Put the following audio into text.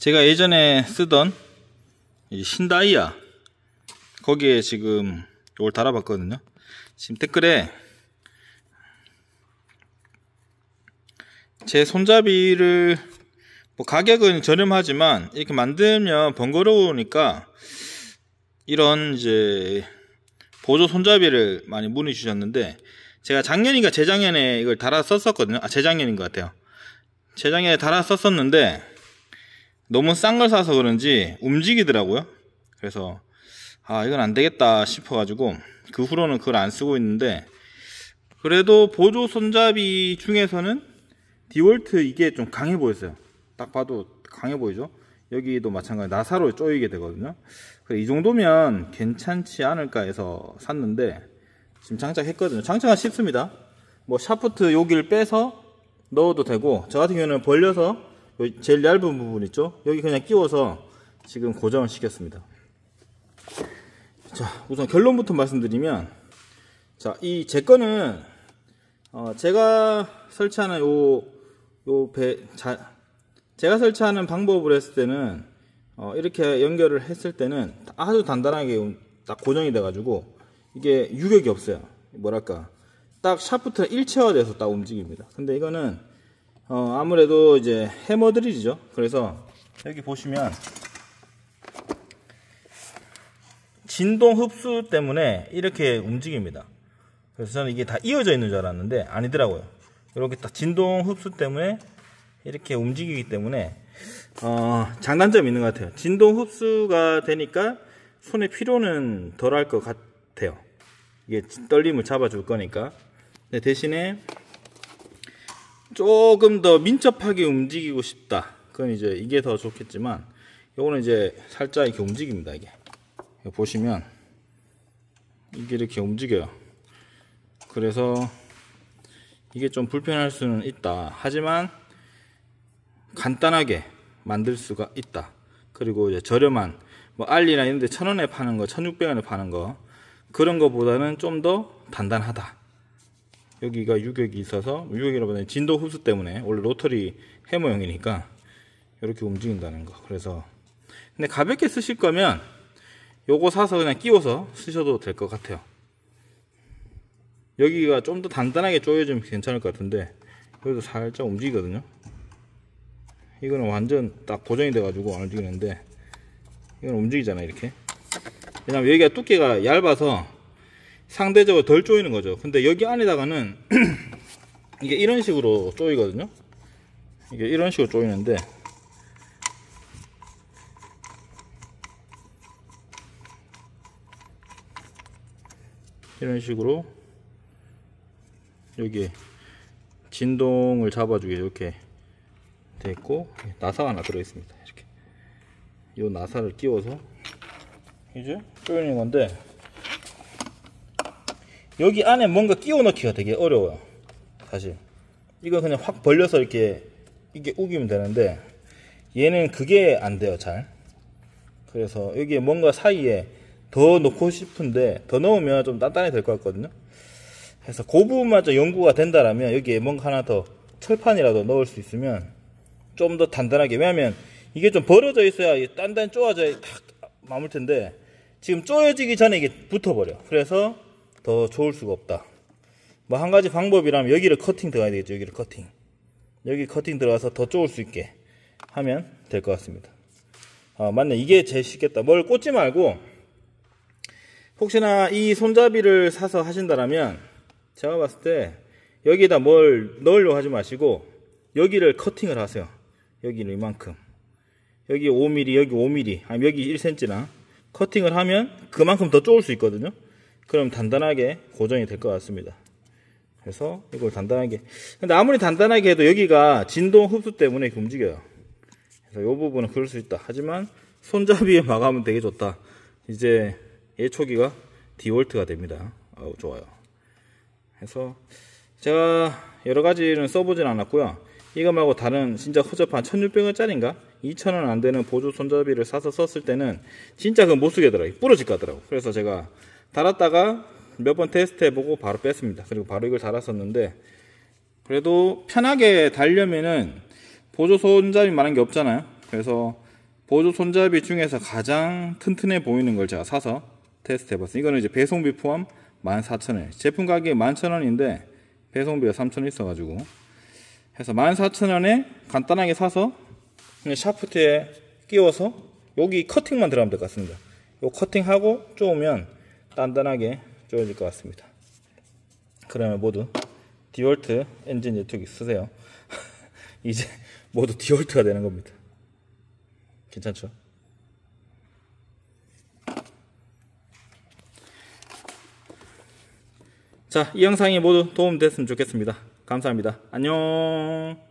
제가 예전에 쓰던 신다이아 거기에 지금 이걸 달아봤거든요 지금 댓글에 제 손잡이를 뭐 가격은 저렴하지만 이렇게 만들면 번거로우니까 이런 이제 보조 손잡이를 많이 문의 주셨는데 제가 작년인가 재작년에 이걸 달아 썼었거든요 아 재작년인 것 같아요 재작년에 달아 썼었는데 너무 싼 걸 사서 그런지 움직이더라고요. 그래서 아 이건 안 되겠다 싶어가지고 그 후로는 그걸 안 쓰고 있는데 그래도 보조 손잡이 중에서는 디월트 이게 좀 강해 보였어요. 딱 봐도 강해 보이죠? 여기도 마찬가지 나사로 쪼이게 되거든요. 이 정도면 괜찮지 않을까 해서 샀는데 지금 장착했거든요. 장착은 쉽습니다. 뭐 샤프트 여기를 빼서 넣어도 되고 저 같은 경우는 벌려서 여기 제일 얇은 부분 있죠? 여기 그냥 끼워서 지금 고정을 시켰습니다. 자, 우선 결론부터 말씀드리면 자, 이제 거는 어, 제가 설치하는 요, 요 배, 자, 제가 설치하는 방법을 했을 때는 어, 이렇게 연결을 했을 때는 아주 단단하게 딱 고정이 돼가지고 이게 유격이 없어요. 뭐랄까 딱 샤프트가 일체화돼서 딱 움직입니다. 근데 이거는 어, 아무래도 이제 해머 드릴이죠. 그래서 여기 보시면 진동 흡수 때문에 이렇게 움직입니다. 그래서 저는 이게 다 이어져 있는 줄 알았는데 아니더라고요. 이렇게 딱 진동 흡수 때문에 이렇게 움직이기 때문에 어, 장단점이 있는 것 같아요. 진동 흡수가 되니까 손에 피로는 덜 할 것 같아요. 이게 떨림을 잡아줄 거니까. 대신에 조금 더 민첩하게 움직이고 싶다. 그건 이제 이게 더 좋겠지만 요거는 이제 살짝 이렇게 움직입니다. 이게 보시면 이게 이렇게 움직여요. 그래서 이게 좀 불편할 수는 있다. 하지만 간단하게 만들 수가 있다. 그리고 이제 저렴한 뭐 알리나 이런 데 천원에 파는 거 천육백 원에 파는 거 그런 것보다는좀 더 단단하다. 여기가 유격이 있어서 유격이라보다 진도 흡수 때문에 원래 로터리 해머형이니까 이렇게 움직인다는 거 그래서 근데 가볍게 쓰실 거면 요거 사서 그냥 끼워서 쓰셔도 될 것 같아요 여기가 좀 더 단단하게 조여주면 괜찮을 것 같은데 여기도 살짝 움직이거든요 이거는 완전 딱 고정이 돼가지고 안 움직이는데 이건 움직이잖아 이렇게 왜냐면 여기가 두께가 얇아서 상대적으로 덜 조이는 거죠 근데 여기 안에다가는 이게 이런 식으로 조이거든요 이게 이런 식으로 조이는데 이런 식으로 여기 에 진동을 잡아주게 이렇게 됐고 나사가 하나 들어 있습니다 이렇게 이 나사를 끼워서 이제 조이는 건데 여기 안에 뭔가 끼워 넣기가 되게 어려워요 사실 이거 그냥 확 벌려서 이렇게 이게 우기면 되는데 얘는 그게 안 돼요 잘 그래서 여기에 뭔가 사이에 더 넣고 싶은데 더 넣으면 좀 단단해 될 것 같거든요 그래서 그 부분만 좀 연구가 된다라면 여기에 뭔가 하나 더 철판이라도 넣을 수 있으면 좀 더 단단하게 왜냐면 이게 좀 벌어져 있어야 단단히 쪼아져야 딱 마물 텐데 지금 쪼여지기 전에 이게 붙어버려 그래서 더 좋을 수가 없다. 뭐 한 가지 방법이라면 여기를 커팅 들어가야 되겠죠. 여기를 커팅. 여기 커팅 들어가서 더 좋을 수 있게 하면 될 것 같습니다. 아, 맞네. 이게 제일 쉽겠다. 뭘 꽂지 말고 혹시나 이 손잡이를 사서 하신다라면 제가 봤을 때 여기다 뭘 넣으려고 하지 마시고 여기를 커팅을 하세요. 여기는 이만큼. 여기 5mm, 여기 5mm, 아니 여기 1cm나 커팅을 하면 그만큼 더좋을수 있거든요. 그럼 단단하게 고정이 될 것 같습니다. 그래서 이걸 단단하게 근데 아무리 단단하게 해도 여기가 진동 흡수 때문에 움직여요. 그래서 이 부분은 그럴 수 있다. 하지만 손잡이에 막으면 되게 좋다. 이제 얘 초기가 디월트가 됩니다. 아우 좋아요. 그래서 제가 여러 가지는 써보진 않았고요. 이거 말고 다른 진짜 허접한 1600원짜리인가? 2,000원 안 되는 보조 손잡이를 사서 썼을 때는 진짜 그거 못 쓰겠더라고요. 게 부러질 것 같더라고. 요 그래서 제가 달았다가 몇 번 테스트해보고 바로 뺐습니다. 그리고 바로 이걸 달았었는데 그래도 편하게 달려면은 보조 손잡이 많은 게 없잖아요. 그래서 보조 손잡이 중에서 가장 튼튼해 보이는 걸 제가 사서 테스트 해봤어요. 이거는 이제 배송비 포함 14,000원. 제품 가격이 11,000원인데 배송비가 3,000원 있어가지고 해서 14,000원에 간단하게 사서 그냥 샤프트에 끼워서 여기 커팅만 들어가면 될 것 같습니다. 요 커팅하고 쪼으면 단단하게 조여질 것 같습니다 그러면 모두 디월트 엔진 예투기 쓰세요 이제 모두 디월트가 되는 겁니다 괜찮죠? 자, 이 영상이 모두 도움됐으면 좋겠습니다. 감사합니다. 안녕.